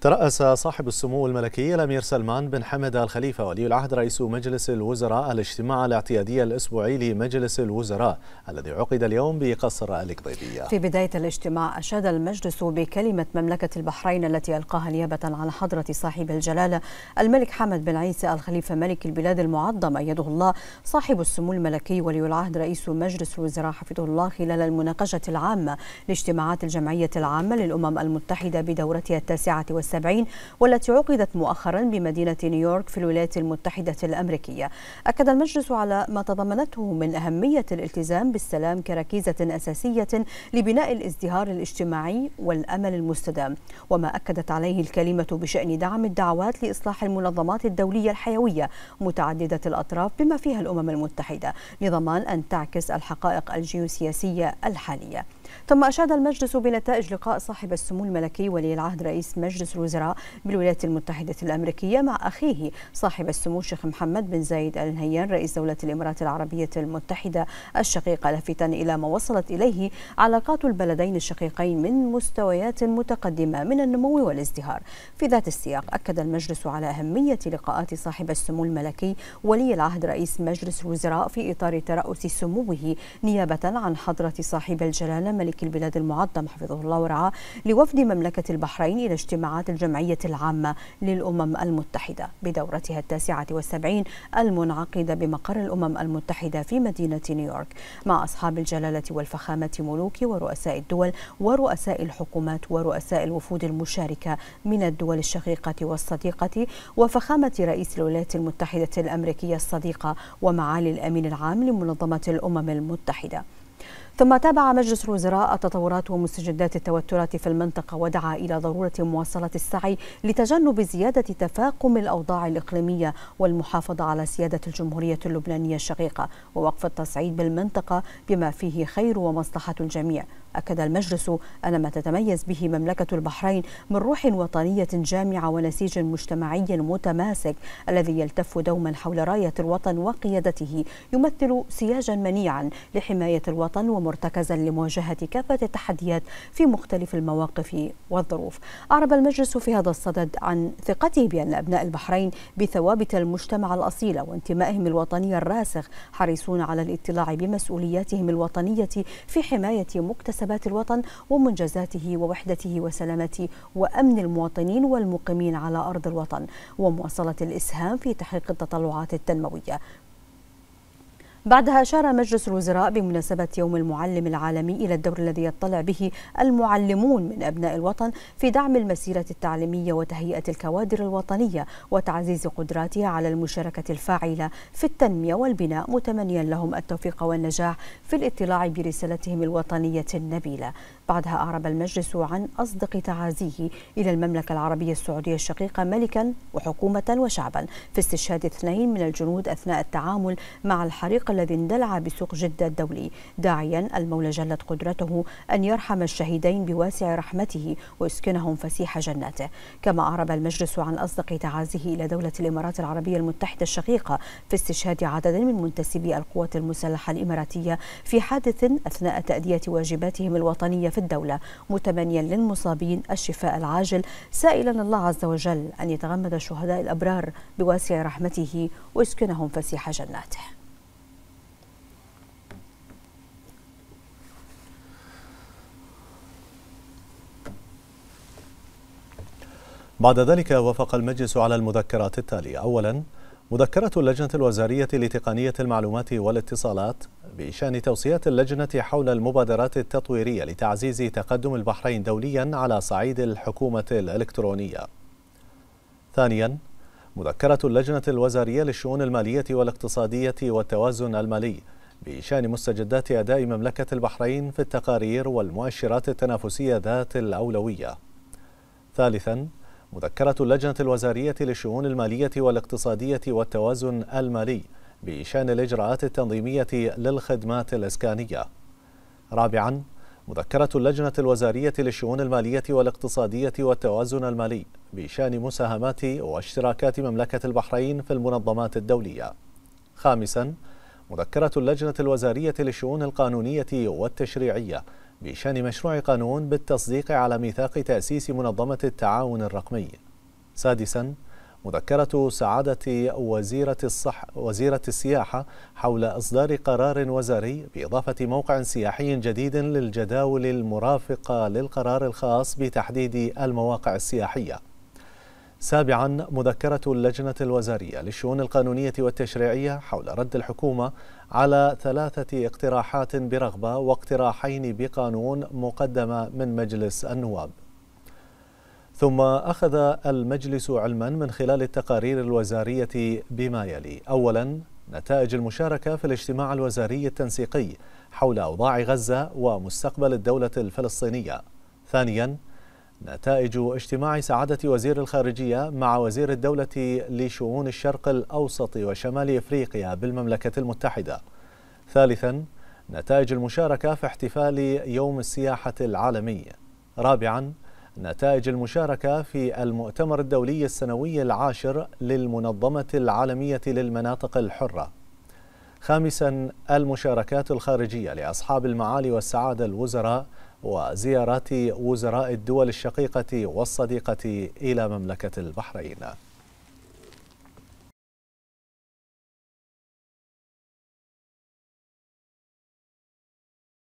ترأس صاحب السمو الملكي الأمير سلمان بن حمد الخليفة ولي العهد رئيس مجلس الوزراء الاجتماع الاعتيادي الأسبوعي لمجلس الوزراء الذي عقد اليوم بقصر القضيبية في بداية الاجتماع أشاد المجلس بكلمة مملكة البحرين التي ألقاها نيابة عن حضرة صاحب الجلالة الملك حمد بن عيسى الخليفة ملك البلاد المعظم أيده الله صاحب السمو الملكي ولي العهد رئيس مجلس الوزراء حفظه الله خلال المناقشة العامة لاجتماعات الجمعية العامة للأمم المتحدة بدورتها التاسعة السبعين والتي عقدت مؤخرا بمدينة نيويورك في الولايات المتحدة الأمريكية أكد المجلس على ما تضمنته من أهمية الالتزام بالسلام كركيزة أساسية لبناء الازدهار الاجتماعي والأمل المستدام وما أكدت عليه الكلمة بشأن دعم الدعوات لإصلاح المنظمات الدولية الحيوية متعددة الأطراف بما فيها الأمم المتحدة لضمان أن تعكس الحقائق الجيوسياسية الحالية ثم أشاد المجلس بنتائج لقاء صاحب السمو الملكي ولي العهد رئيس مجلس الوزراء بالولايات المتحدة الأمريكية مع أخيه صاحب السمو الشيخ محمد بن زايد آل نهيان رئيس دولة الإمارات العربية المتحدة الشقيقة لافتا إلى ما وصلت إليه علاقات البلدين الشقيقين من مستويات متقدمة من النمو والازدهار في ذات السياق أكد المجلس على أهمية لقاءات صاحب السمو الملكي ولي العهد رئيس مجلس الوزراء في إطار ترأس سموه نيابة عن حضرة صاحب الجلالة ملك البلاد المعظم حفظه الله ورعاه لوفد مملكة البحرين إلى اجتماعات الجمعية العامة للأمم المتحدة بدورتها التاسعة والسبعين المنعقدة بمقر الأمم المتحدة في مدينة نيويورك مع أصحاب الجلالة والفخامة ملوك ورؤساء الدول ورؤساء الحكومات ورؤساء الوفود المشاركة من الدول الشقيقة والصديقة وفخامة رئيس الولايات المتحدة الأمريكية الصديقة ومعالي الأمين العام لمنظمة الأمم المتحدة ثم تابع مجلس الوزراء التطورات ومستجدات التوترات في المنطقة ودعا إلى ضرورة مواصلة السعي لتجنب زيادة تفاقم الأوضاع الإقليمية والمحافظة على سيادة الجمهورية اللبنانية الشقيقة ووقف التصعيد بالمنطقة بما فيه خير ومصلحة الجميع أكد المجلس أن ما تتميز به مملكة البحرين من روح وطنية جامعة ونسيج مجتمعي متماسك الذي يلتف دوما حول راية الوطن وقيادته يمثل سياجا منيعا لحماية الوطن وم مرتكزا لمواجهة كافة التحديات في مختلف المواقف والظروف أعرب المجلس في هذا الصدد عن ثقته بأن أبناء البحرين بثوابت المجتمع الأصيلة وانتمائهم الوطني الراسخ حريصون على الاطلاع بمسؤولياتهم الوطنية في حماية مكتسبات الوطن ومنجزاته ووحدته وسلامة وأمن المواطنين والمقيمين على أرض الوطن ومواصلة الإسهام في تحقيق التطلعات التنموية بعدها أشار مجلس الوزراء بمناسبة يوم المعلم العالمي إلى الدور الذي يطلع به المعلمون من أبناء الوطن في دعم المسيرة التعليمية وتهيئة الكوادر الوطنية وتعزيز قدراتها على المشاركة الفاعلة في التنمية والبناء متمنيا لهم التوفيق والنجاح في الاطلاع برسالتهم الوطنية النبيلة بعدها أعرب المجلس عن أصدق تعازيه إلى المملكة العربية السعودية الشقيقة ملكا وحكومة وشعبا في استشهاد اثنين من الجنود أثناء التعامل مع الحريق الذي اندلع بسوق جدة الدولي داعيا المولى جلت قدرته أن يرحم الشهيدين بواسع رحمته ويسكنهم فسيح جناته كما أعرب المجلس عن أصدق تعازيه إلى دولة الإمارات العربية المتحدة الشقيقة في استشهاد عدد من منتسبي القوات المسلحة الإماراتية في حادث أثناء تأدية واجباتهم الوطنية في الدولة متمنيا للمصابين الشفاء العاجل سائلا الله عز وجل أن يتغمد الشهداء الأبرار بواسع رحمته ويسكنهم فسيح جناته بعد ذلك وافق المجلس على المذكرات التالية أولا مذكرة اللجنة الوزارية لتقنية المعلومات والاتصالات بشأن توصيات اللجنة حول المبادرات التطويرية لتعزيز تقدم البحرين دوليا على صعيد الحكومة الإلكترونية ثانيا مذكرة اللجنة الوزارية للشؤون المالية والاقتصادية والتوازن المالي بشأن مستجدات أداء مملكة البحرين في التقارير والمؤشرات التنافسية ذات الأولوية ثالثا مذكرة اللجنة الوزارية للشؤون المالية والاقتصادية والتوازن المالي بشأن الإجراءات التنظيمية للخدمات الإسكانية. رابعاً مذكرة اللجنة الوزارية للشؤون المالية والاقتصادية والتوازن المالي بشأن مساهمات واشتراكات مملكة البحرين في المنظمات الدولية. خامساً مذكرة اللجنة الوزارية للشؤون القانونية والتشريعية بشان مشروع قانون بالتصديق على ميثاق تأسيس منظمة التعاون الرقمي سادسا مذكرة سعادة وزيرة, الصح وزيرة السياحة حول إصدار قرار وزاري بإضافة موقع سياحي جديد للجداول المرافقة للقرار الخاص بتحديد المواقع السياحية سابعا مذكرة اللجنة الوزارية للشؤون القانونية والتشريعية حول رد الحكومة على ثلاثة اقتراحات برغبة واقتراحين بقانون مقدمة من مجلس النواب ثم أخذ المجلس علما من خلال التقارير الوزارية بما يلي أولا نتائج المشاركة في الاجتماع الوزاري التنسيقي حول أوضاع غزة ومستقبل الدولة الفلسطينية ثانيا نتائج اجتماع سعادة وزير الخارجية مع وزير الدولة لشؤون الشرق الأوسط وشمال إفريقيا بالمملكة المتحدة ثالثا نتائج المشاركة في احتفال يوم السياحة العالمي رابعا نتائج المشاركة في المؤتمر الدولي السنوي العاشر للمنظمة العالمية للمناطق الحرة خامسا المشاركات الخارجية لأصحاب المعالي والسعادة الوزراء وزيارات وزراء الدول الشقيقة والصديقة إلى مملكة البحرين